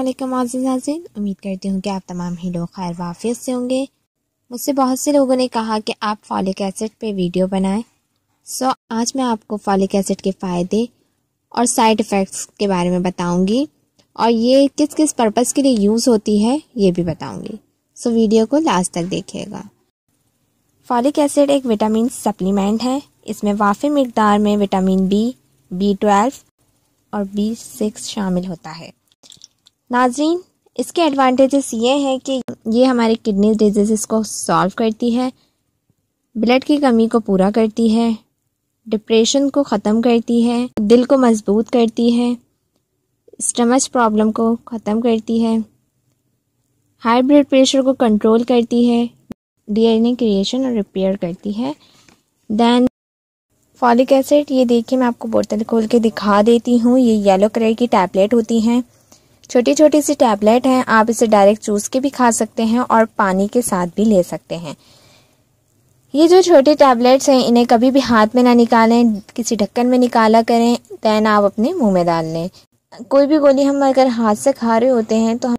वालेकुम आजिज़ नाजिन उम्मीद करती हूँ कि आप तमाम ही लोग खैर वाफियत से होंगे मुझसे बहुत से लोगों ने कहा कि आप फॉलिक एसिड पे वीडियो बनाएं सो आज मैं आपको फॉलिक एसिड के फ़ायदे और साइड इफ़ेक्ट्स के बारे में बताऊंगी और ये किस किस पर्पज़ के लिए यूज़ होती है ये भी बताऊंगी सो वीडियो को लास्ट तक देखिएगा फॉलिक एसिड एक विटामिन सप्लीमेंट है इसमें वाफी मकदार में विटामिन बी बी ट्वेल्व और बी सिक्स शामिल होता है नाजरीन इसके एडवांटेजेस ये हैं कि ये हमारे किडनी डिजीज़ को सॉल्व करती है ब्लड की कमी को पूरा करती है डिप्रेशन को ख़त्म करती है दिल को मजबूत करती है स्टमच प्रॉब्लम को ख़त्म करती है हाई ब्लड प्रेशर को कंट्रोल करती है डीएनए क्रिएशन और रिपेयर करती है दैन फॉलिक एसिड ये देखिए मैं आपको बोतल खोल के दिखा देती हूँ ये येलो कलर की टैबलेट होती हैं छोटी छोटी सी टैबलेट है आप इसे डायरेक्ट चूस के भी खा सकते हैं और पानी के साथ भी ले सकते हैं ये जो छोटे टैबलेट्स हैं इन्हें कभी भी हाथ में ना निकालें किसी ढक्कन में निकाला करें दैन आप अपने मुंह में डाल लें कोई भी गोली हम अगर हाथ से खा रहे होते हैं तो हम,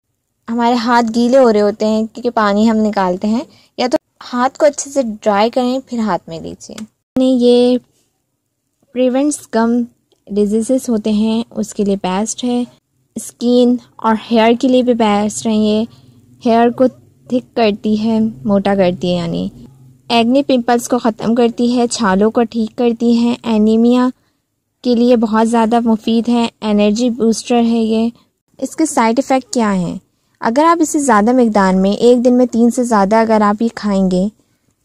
हमारे हाथ गीले हो रहे होते हैं क्योंकि पानी हम निकालते हैं या तो हाथ को अच्छे से ड्राई करें फिर हाथ में लीजिए ने ये प्रिवेंट्स कम डिजीज़ होते हैं उसके लिए बेस्ट है स्किन और हेयर के लिए भी बेस्ट हैं ये हेयर को थिक करती है मोटा करती है यानी एग्नी पिंपल्स को ख़त्म करती है छालों को ठीक करती है एनीमिया के लिए बहुत ज़्यादा मुफीद है एनर्जी बूस्टर है ये इसके साइड इफ़ेक्ट क्या हैं अगर आप इसे ज़्यादा मकदार में एक दिन में तीन से ज़्यादा अगर आप ये खाएंगे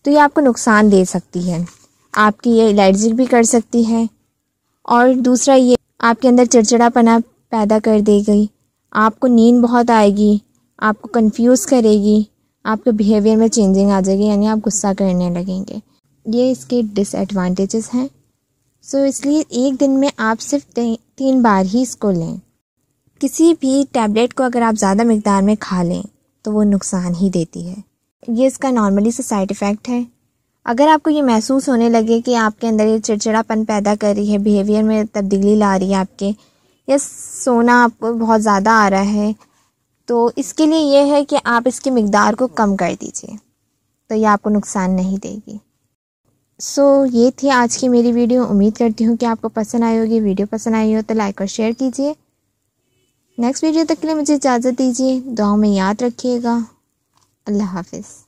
तो ये आपको नुकसान दे सकती है आपकी ये एलर्जिक भी कर सकती है और दूसरा ये आपके अंदर चिड़चिड़ापना पैदा कर देगी आपको नींद बहुत आएगी आपको कंफ्यूज करेगी आपके बिहेवियर में चेंजिंग आ जाएगी यानी आप गुस्सा करने लगेंगे ये इसके डिसएडवांटेजेस हैं सो इसलिए एक दिन में आप सिर्फ तीन बार ही इसको लें किसी भी टैबलेट को अगर आप ज़्यादा मकदार में खा लें तो वो नुकसान ही देती है ये इसका नॉर्मली से साइड इफ़ेक्ट है अगर आपको ये महसूस होने लगे कि आपके अंदर ये चिड़चिड़ापन पैदा कर रही है बिहेवियर में तब्दीली ला रही है आपके या सोना आपको बहुत ज़्यादा आ रहा है तो इसके लिए यह है कि आप इसकी मकदार को कम कर दीजिए तो ये आपको नुकसान नहीं देगी सो so, ये थी आज की मेरी वीडियो उम्मीद करती हूँ कि आपको पसंद आई होगी वीडियो पसंद आई हो तो लाइक और शेयर कीजिए नेक्स्ट वीडियो तक के लिए मुझे इजाज़त दीजिए दुआ में याद रखिएगा अल्लाह हाफिज़